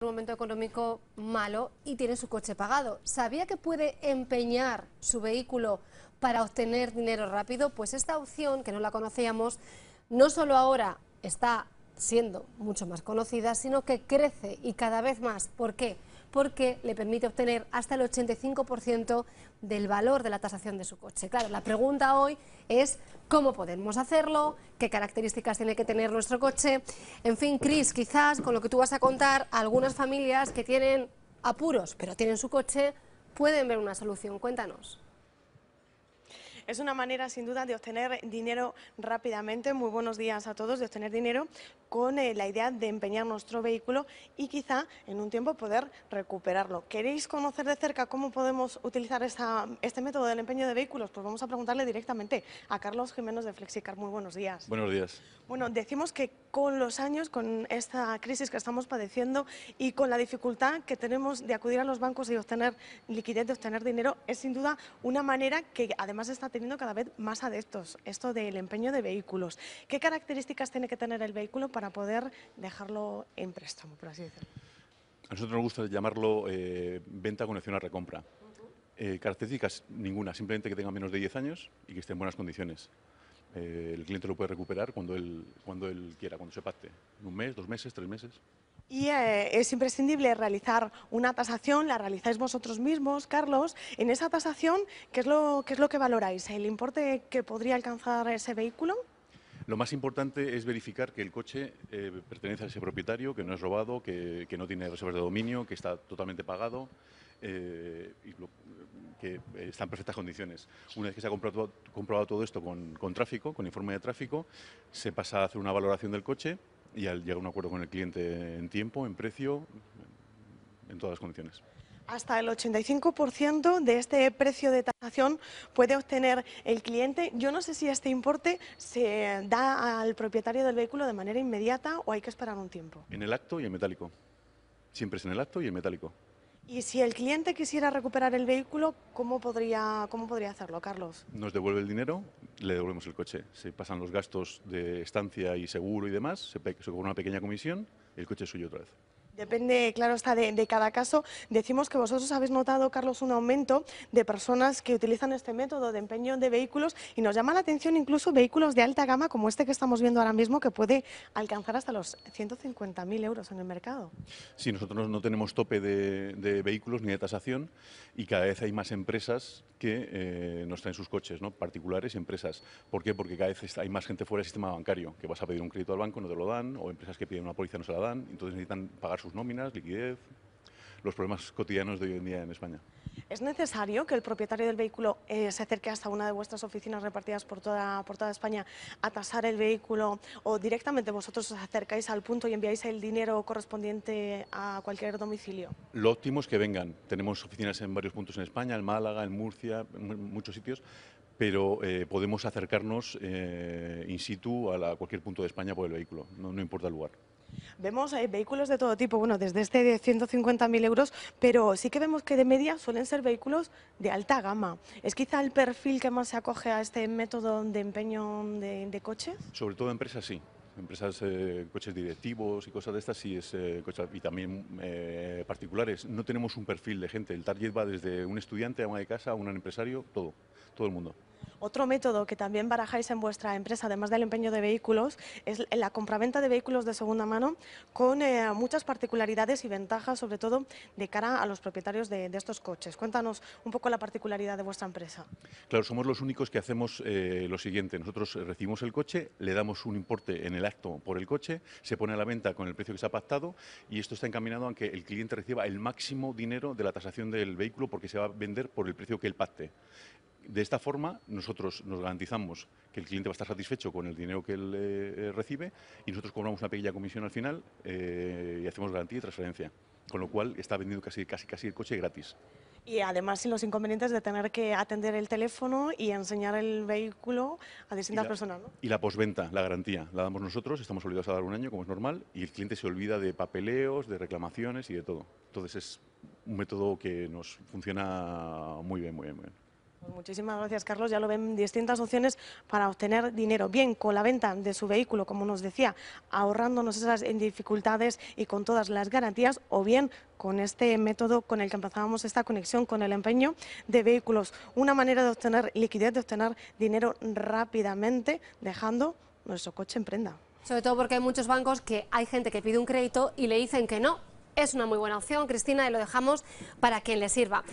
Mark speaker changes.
Speaker 1: un momento económico malo y tiene su coche pagado. ¿Sabía que puede empeñar su vehículo para obtener dinero rápido? Pues esta opción, que no la conocíamos, no solo ahora está siendo mucho más conocida, sino que crece y cada vez más. ¿Por qué? porque le permite obtener hasta el 85% del valor de la tasación de su coche. Claro, la pregunta hoy es cómo podemos hacerlo, qué características tiene que tener nuestro coche. En fin, Cris, quizás con lo que tú vas a contar, algunas familias que tienen apuros, pero tienen su coche, pueden ver una solución. Cuéntanos. Es una manera sin duda de obtener dinero rápidamente, muy buenos días a todos, de obtener dinero con eh, la idea de empeñar nuestro vehículo y quizá en un tiempo poder recuperarlo. ¿Queréis conocer de cerca cómo podemos utilizar este método del empeño de vehículos? Pues vamos a preguntarle directamente a Carlos Jiménez de Flexicar. Muy buenos días. Buenos días. Bueno, decimos que con los años, con esta crisis que estamos padeciendo y con la dificultad que tenemos de acudir a los bancos y obtener liquidez, de obtener dinero, es sin duda una manera que además está teniendo cada vez más adeptos, esto del empeño de vehículos. ¿Qué características tiene que tener el vehículo para poder dejarlo en préstamo, por así decirlo?
Speaker 2: A nosotros nos gusta llamarlo eh, venta con opción a recompra. Eh, características ninguna, simplemente que tenga menos de 10 años y que esté en buenas condiciones. Eh, el cliente lo puede recuperar cuando él, cuando él quiera, cuando se parte en un mes, dos meses, tres meses.
Speaker 1: Y eh, es imprescindible realizar una tasación, la realizáis vosotros mismos, Carlos. En esa tasación, que es lo, qué es lo que valoráis? ¿El importe que podría alcanzar ese vehículo?
Speaker 2: Lo más importante es verificar que el coche eh, pertenece a ese propietario, que no es robado, que, no tiene reservas de dominio, que está totalmente pagado eh, y que está en perfectas condiciones. Una vez que se ha comprobado, todo esto con, con, tráfico, con informe de tráfico, se pasa a hacer una valoración del coche y al llegar a un acuerdo con el cliente en tiempo, en precio, en todas las condiciones.
Speaker 1: Hasta el 85% de este precio de tasación puede obtener el cliente. Yo no sé si este importe se da al propietario del vehículo de manera inmediata o hay que esperar un tiempo.
Speaker 2: En el acto y en metálico. Siempre es en el acto y en metálico.
Speaker 1: Y si el cliente quisiera recuperar el vehículo, ¿cómo podría, cómo podría hacerlo, Carlos?
Speaker 2: Nos devuelve el dinero, le devolvemos el coche. Se pasan los gastos de estancia y seguro y demás, se, se una pequeña comisión, el coche es suyo otra vez.
Speaker 1: Depende, claro, está de, cada caso. Decimos que vosotros habéis notado, Carlos, un aumento de personas que utilizan este método de empeño de vehículos y nos llama la atención incluso vehículos de alta gama como este que estamos viendo ahora mismo que puede alcanzar hasta los 150.000 euros en el mercado.
Speaker 2: Sí, nosotros no tenemos tope de, vehículos ni de tasación y cada vez hay más empresas que eh, nos traen sus coches, ¿no? particulares y empresas. ¿Por qué? Porque cada vez hay más gente fuera del sistema bancario, que vas a pedir un crédito al banco, no te lo dan, o empresas que piden una póliza no se la dan, entonces necesitan pagar sus nóminas, liquidez, los problemas cotidianos de hoy en día en España.
Speaker 1: ¿Es necesario que el propietario del vehículo eh, se acerque hasta una de vuestras oficinas repartidas por toda, por toda España a tasar el vehículo o directamente vosotros os acercáis al punto y enviáis el dinero correspondiente a cualquier domicilio?
Speaker 2: Lo óptimo es que vengan. Tenemos oficinas en varios puntos en España, en Málaga, en Murcia, en muchos sitios, pero eh, podemos acercarnos eh, in situ a, cualquier punto de España por el vehículo, no importa el lugar.
Speaker 1: Vemos eh, vehículos de todo tipo, bueno, desde este de 150.000 euros, pero sí que vemos que de media suelen ser vehículos de alta gama. ¿Es quizá el perfil que más se acoge a este método de empeño de, coches?
Speaker 2: Sobre todo empresas, sí empresas, eh, coches directivos y cosas de estas, sí es, eh, y también particulares. No tenemos un perfil de gente, el target va desde un estudiante, una de casa, a un empresario, todo, todo el mundo.
Speaker 1: Otro método que también barajáis en vuestra empresa, además del empeño de vehículos, es la compraventa de vehículos de segunda mano con eh, muchas particularidades y ventajas, sobre todo de cara a los propietarios de, estos coches. Cuéntanos un poco la particularidad de vuestra empresa.
Speaker 2: Claro, somos los únicos que hacemos eh, lo siguiente. Nosotros recibimos el coche, le damos un importe en el acto por el coche, se pone a la venta con el precio que se ha pactado y esto está encaminado a que el cliente reciba el máximo dinero de la tasación del vehículo porque se va a vender por el precio que él pacte. De esta forma, nosotros nos garantizamos que el cliente va a estar satisfecho con el dinero que él eh, eh, recibe y nosotros cobramos una pequeña comisión al final eh, y hacemos garantía y transferencia. Con lo cual, está vendiendo casi, casi, casi el coche gratis.
Speaker 1: Y además sin los inconvenientes de tener que atender el teléfono y enseñar el vehículo a distintas personas.
Speaker 2: Y la posventa, la garantía, la damos nosotros, estamos obligados a dar un año como es normal y el cliente se olvida de papeleos, de reclamaciones y de todo. Entonces es un método que nos funciona muy bien, muy bien, muy bien.
Speaker 1: Pues muchísimas gracias, Carlos. Ya lo ven, distintas opciones para obtener dinero. Bien, con la venta de su vehículo, como nos decía, ahorrándonos esas dificultades y con todas las garantías, o bien con este método con el que empezábamos esta conexión con el empeño de vehículos. Una manera de obtener liquidez, de obtener dinero rápidamente, dejando nuestro coche en prenda. Sobre todo porque hay muchos bancos que hay gente que pide un crédito y le dicen que no. Es una muy buena opción, Cristina, y lo dejamos para quien le sirva.